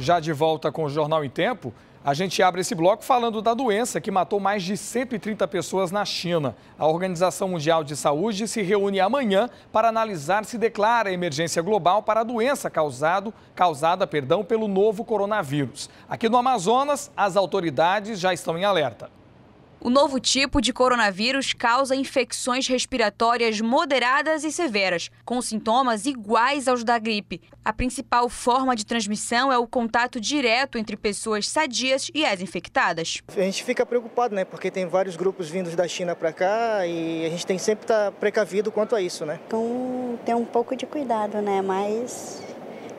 Já de volta com o Jornal em Tempo, a gente abre esse bloco falando da doença que matou mais de 130 pessoas na China. A Organização Mundial de Saúde se reúne amanhã para analisar se declara emergência global para a doença causado, causada perdão, pelo novo coronavírus. Aqui no Amazonas, as autoridades já estão em alerta. O novo tipo de coronavírus causa infecções respiratórias moderadas e severas, com sintomas iguais aos da gripe. A principal forma de transmissão é o contato direto entre pessoas sadias e as infectadas. A gente fica preocupado, né? Porque tem vários grupos vindos da China para cá e a gente tem sempre estar tá precavido quanto a isso, né? Então tem um pouco de cuidado, né? Mas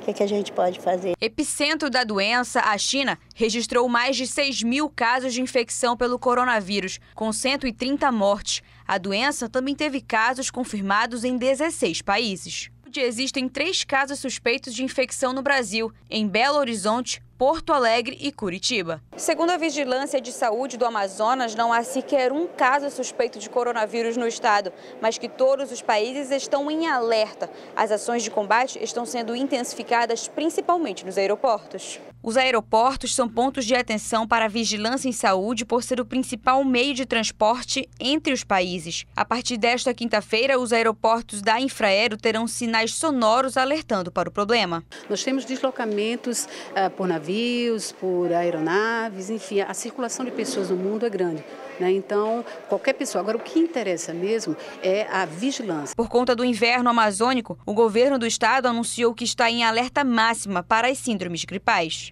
o que, é que, a gente pode fazer. Epicentro da doença, a China registrou mais de 6 mil casos de infecção pelo coronavírus, com 130 mortes. A doença também teve casos confirmados em 16 países. Existem três casos suspeitos de infecção no Brasil, em Belo Horizonte, Porto Alegre e Curitiba. Segundo a Vigilância de Saúde do Amazonas, não há sequer um caso suspeito de coronavírus no estado, mas que todos os países estão em alerta. As ações de combate estão sendo intensificadas principalmente nos aeroportos. Os aeroportos são pontos de atenção para a vigilância em saúde por ser o principal meio de transporte entre os países. A partir desta quinta-feira, os aeroportos da Infraero terão sinais sonoros alertando para o problema. Nós temos deslocamentos uh, por navio navios, por aeronaves, enfim, a circulação de pessoas no mundo é grande. Né? Então, qualquer pessoa. Agora, o que interessa mesmo é a vigilância. Por conta do inverno amazônico, o governo do estado anunciou que está em alerta máxima para as síndromes gripais.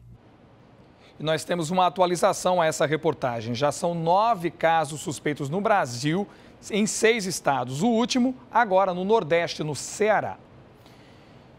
nós temos uma atualização a essa reportagem. Já são nove casos suspeitos no Brasil, em seis estados. O último, agora no Nordeste, no Ceará.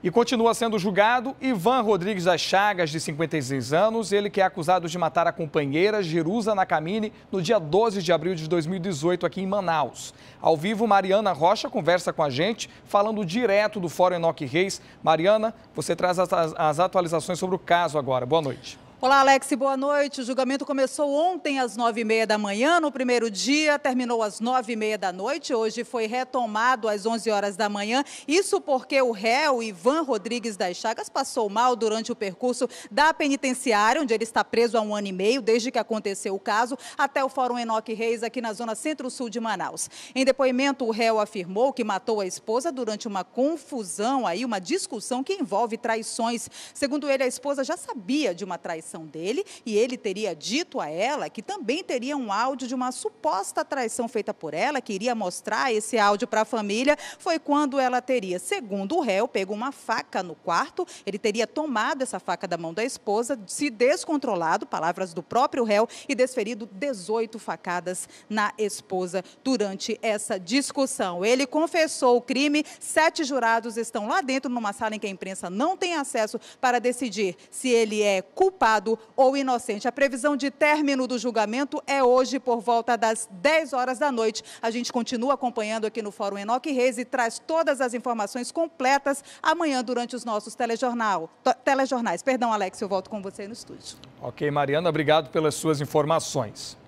E continua sendo julgado Ivan Rodrigues das Chagas, de 56 anos, ele que é acusado de matar a companheira Jerusa Nakamine no dia 12 de abril de 2018 aqui em Manaus. Ao vivo, Mariana Rocha conversa com a gente, falando direto do Fórum Enoque Reis. Mariana, você traz as, as atualizações sobre o caso agora. Boa noite. Olá, Alex, boa noite. O julgamento começou ontem às nove e meia da manhã, no primeiro dia, terminou às nove e meia da noite. Hoje foi retomado às onze horas da manhã. Isso porque o réu Ivan Rodrigues das Chagas passou mal durante o percurso da penitenciária, onde ele está preso há um ano e meio, desde que aconteceu o caso, até o Fórum Enoque Reis, aqui na zona centro-sul de Manaus. Em depoimento, o réu afirmou que matou a esposa durante uma confusão aí, uma discussão que envolve traições. Segundo ele, a esposa já sabia de uma traição traição dele e ele teria dito a ela que também teria um áudio de uma suposta traição feita por ela, que iria mostrar esse áudio para a família. Foi quando ela teria, segundo o réu, pegou uma faca no quarto, ele teria tomado essa faca da mão da esposa, se descontrolado, palavras do próprio réu, e desferido 18 facadas na esposa durante essa discussão. Ele confessou o crime, sete jurados estão lá dentro numa sala em que a imprensa não tem acesso para decidir se ele é culpado culpado ou inocente. A previsão de término do julgamento é hoje por volta das 10 horas da noite. A gente continua acompanhando aqui no Fórum Enoque Reis e traz todas as informações completas amanhã durante os nossos telejornal, telejornais. Perdão, Alex, eu volto com você no estúdio. Ok, Mariana, obrigado pelas suas informações.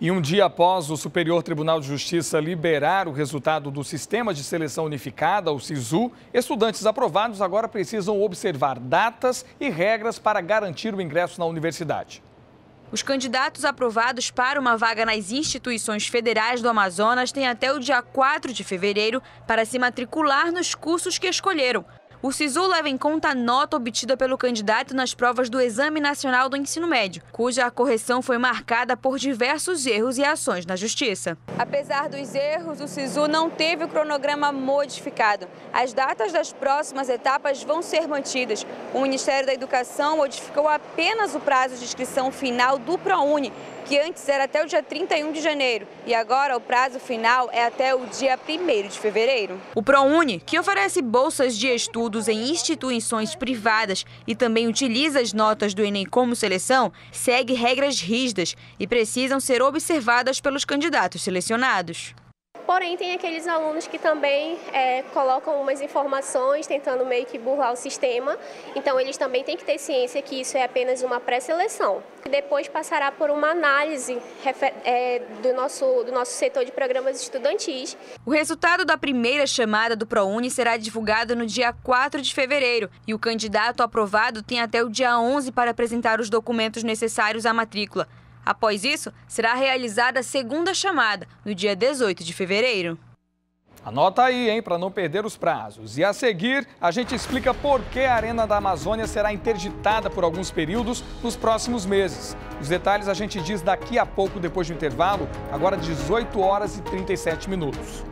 E um dia após o Superior Tribunal de Justiça liberar o resultado do Sistema de Seleção Unificada, o SISU, estudantes aprovados agora precisam observar datas e regras para garantir o ingresso na universidade. Os candidatos aprovados para uma vaga nas instituições federais do Amazonas têm até o dia 4 de fevereiro para se matricular nos cursos que escolheram. O SISU leva em conta a nota obtida pelo candidato nas provas do Exame Nacional do Ensino Médio, cuja correção foi marcada por diversos erros e ações na Justiça. Apesar dos erros, o SISU não teve o cronograma modificado. As datas das próximas etapas vão ser mantidas. O Ministério da Educação modificou apenas o prazo de inscrição final do ProUni, que antes era até o dia 31 de janeiro e agora o prazo final é até o dia 1 de fevereiro. O ProUni, que oferece bolsas de estudos em instituições privadas e também utiliza as notas do Enem como seleção, segue regras rígidas e precisam ser observadas pelos candidatos selecionados. Porém, tem aqueles alunos que também é, colocam umas informações tentando meio que burlar o sistema. Então, eles também têm que ter ciência que isso é apenas uma pré-seleção. Depois passará por uma análise é, do, nosso, do nosso setor de programas estudantis. O resultado da primeira chamada do ProUni será divulgado no dia 4 de fevereiro e o candidato aprovado tem até o dia 11 para apresentar os documentos necessários à matrícula. Após isso, será realizada a segunda chamada, no dia 18 de fevereiro. Anota aí, hein, para não perder os prazos. E a seguir, a gente explica por que a Arena da Amazônia será interditada por alguns períodos nos próximos meses. Os detalhes a gente diz daqui a pouco, depois do intervalo, agora 18 horas e 37 minutos.